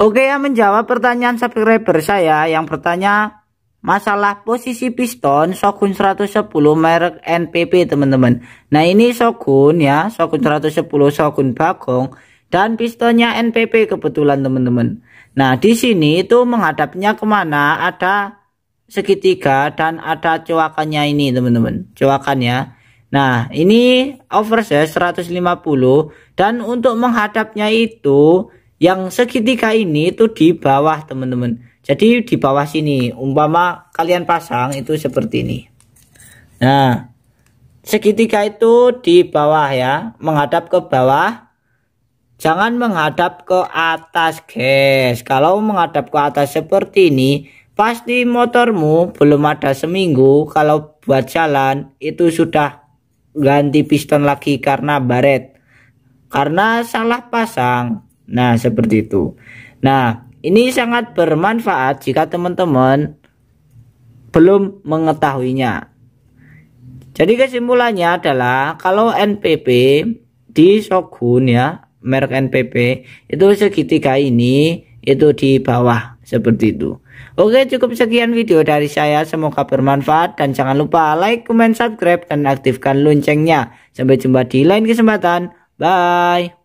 Oke ya menjawab pertanyaan subscriber saya yang bertanya masalah posisi piston Shogun 110 merek NPP teman-teman. Nah ini Shogun ya Shogun 110 Shogun Bagong dan pistonnya NPP kebetulan teman-teman. Nah di sini itu menghadapnya kemana ada segitiga dan ada coakannya ini teman-teman Cuakannya. Nah ini oversize 150 dan untuk menghadapnya itu yang segitiga ini itu di bawah teman-teman jadi di bawah sini umpama kalian pasang itu seperti ini nah segitiga itu di bawah ya menghadap ke bawah jangan menghadap ke atas guys kalau menghadap ke atas seperti ini pasti motormu belum ada seminggu kalau buat jalan itu sudah ganti piston lagi karena baret karena salah pasang Nah, seperti itu. Nah, ini sangat bermanfaat jika teman-teman belum mengetahuinya. Jadi kesimpulannya adalah kalau NPP di Shogun ya, merek NPP itu segitiga ini itu di bawah seperti itu. Oke, cukup sekian video dari saya. Semoga bermanfaat dan jangan lupa like, comment, subscribe dan aktifkan loncengnya. Sampai jumpa di lain kesempatan. Bye.